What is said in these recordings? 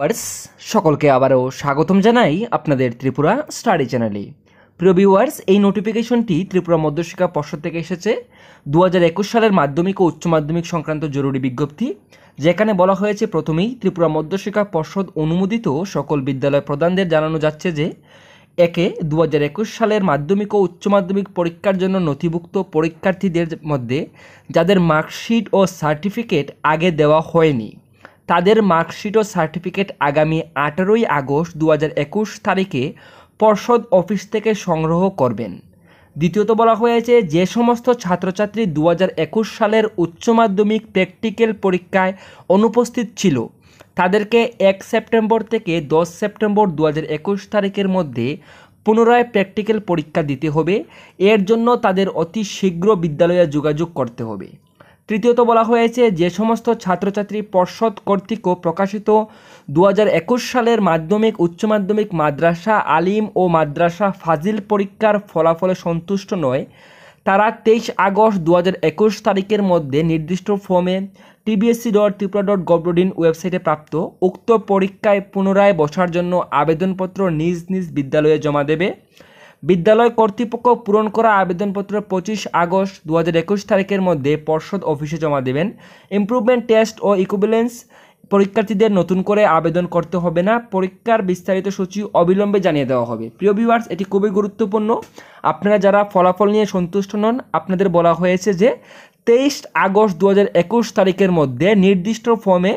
viewers সকলকে আবারও স্বাগতম জানাই আপনাদের ত্রিপুরা স্টাডি চ্যানেলে প্রিয় ভিউয়ার্স এই নোটিফিকেশনটি ত্রিপুরা মধ্যশিক্ষা পর্ষদ থেকে এসেছে দু সালের মাধ্যমিক ও উচ্চ মাধ্যমিক সংক্রান্ত জরুরি বিজ্ঞপ্তি যেখানে বলা হয়েছে প্রথমেই ত্রিপুরা মধ্যশিক্ষা পর্ষদ অনুমোদিত সকল বিদ্যালয় প্রধানদের জানানো যাচ্ছে যে একে দু একুশ সালের মাধ্যমিক ও উচ্চ মাধ্যমিক পরীক্ষার জন্য নথিভুক্ত পরীক্ষার্থীদের মধ্যে যাদের মার্কশিট ও সার্টিফিকেট আগে দেওয়া হয়নি তাদের মার্কশিট ও সার্টিফিকেট আগামী আঠেরোই আগস্ট দু একুশ তারিখে পর্ষদ অফিস থেকে সংগ্রহ করবেন দ্বিতীয়ত বলা হয়েছে যে সমস্ত ছাত্রছাত্রী দু একুশ সালের উচ্চ মাধ্যমিক প্র্যাকটিক্যাল পরীক্ষায় অনুপস্থিত ছিল তাদেরকে এক সেপ্টেম্বর থেকে দশ সেপ্টেম্বর দু একুশ তারিখের মধ্যে পুনরায় প্র্যাকটিক্যাল পরীক্ষা দিতে হবে এর জন্য তাদের অতি শীঘ্র বিদ্যালয়ে যোগাযোগ করতে হবে তৃতীয়ত বলা হয়েছে যে সমস্ত ছাত্রছাত্রী পর্ষদ কর্তৃক প্রকাশিত দু সালের মাধ্যমিক উচ্চ মাধ্যমিক মাদ্রাসা আলিম ও মাদ্রাসা ফাজিল পরীক্ষার ফলাফলে সন্তুষ্ট নয় তারা তেইশ আগস্ট দু একুশ তারিখের মধ্যে নির্দিষ্ট ফর্মে TBSC dot Tripura dot gov dot ওয়েবসাইটে প্রাপ্ত উক্ত পরীক্ষায় পুনরায় বসার জন্য আবেদনপত্র নিজ নিজ বিদ্যালয়ে জমা দেবে বিদ্যালয় কর্তৃপক্ষ পূরণ করা আবেদনপত্র পঁচিশ আগস্ট দু তারিখের মধ্যে পর্ষদ অফিসে জমা দেবেন ইমপ্রুভমেন্ট টেস্ট ও ইকুইভ্যালেন্স পরীক্ষার্থীদের নতুন করে আবেদন করতে হবে না পরীক্ষার বিস্তারিত সূচি অবিলম্বে জানিয়ে দেওয়া হবে প্রিয় ভিউয়ার্স এটি খুবই গুরুত্বপূর্ণ আপনারা যারা ফলাফল নিয়ে সন্তুষ্ট নন আপনাদের বলা হয়েছে যে তেইশ আগস্ট দু তারিখের মধ্যে নির্দিষ্ট ফর্মে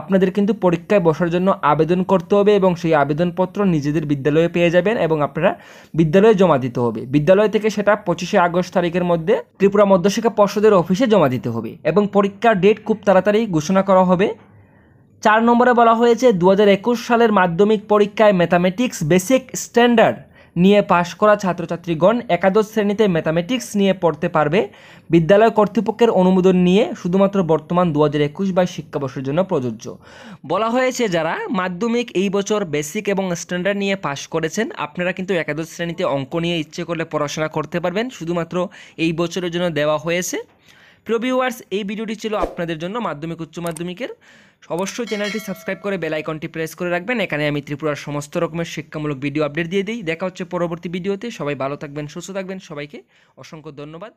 আপনাদের কিন্তু পরীক্ষায় বসার জন্য আবেদন করতে হবে এবং সেই আবেদনপত্র নিজেদের বিদ্যালয়ে পেয়ে যাবেন এবং আপনারা বিদ্যালয়ে জমা দিতে হবে বিদ্যালয় থেকে সেটা পঁচিশে আগস্ট তারিখের মধ্যে ত্রিপুরা মধ্যশিক্ষা পর্ষদের অফিসে জমা দিতে হবে এবং পরীক্ষার ডেট খুব তাড়াতাড়ি ঘোষণা করা হবে চার নম্বরে বলা হয়েছে দু সালের মাধ্যমিক পরীক্ষায় ম্যাথামেটিক্স বেসিক স্ট্যান্ডার্ড নিয়ে পাশ করা ছাত্রছাত্রীগণ একাদশ শ্রেণীতে ম্যাথামেটিক্স নিয়ে পড়তে পারবে বিদ্যালয় কর্তৃপক্ষের অনুমোদন নিয়ে শুধুমাত্র বর্তমান দু হাজার একুশ বাইশ শিক্ষাবর্ষের জন্য প্রযোজ্য বলা হয়েছে যারা মাধ্যমিক এই বছর বেসিক এবং স্ট্যান্ডার্ড নিয়ে পাশ করেছেন আপনারা কিন্তু একাদশ শ্রেণীতে অঙ্ক নিয়ে ইচ্ছে করলে পড়াশোনা করতে পারবেন শুধুমাত্র এই বছরের জন্য দেওয়া হয়েছে প্রিয় ভিউয়ার্স এই ভিডিওটি ছিল আপনাদের জন্য মাধ্যমিক উচ্চ মাধ্যমিকের অবশ্যই চ্যানেলটি সাবস্ক্রাইব করে বেল আইকনটি প্রেস করে রাখবেন এখানে আমি ত্রিপুরার সমস্ত রকমের শিক্ষামূলক ভিডিও আপডেট দিয়ে দিই দেখা হচ্ছে পরবর্তী ভিডিওতে সবাই ভালো থাকবেন সুস্থ থাকবেন সবাইকে অসংখ্য ধন্যবাদ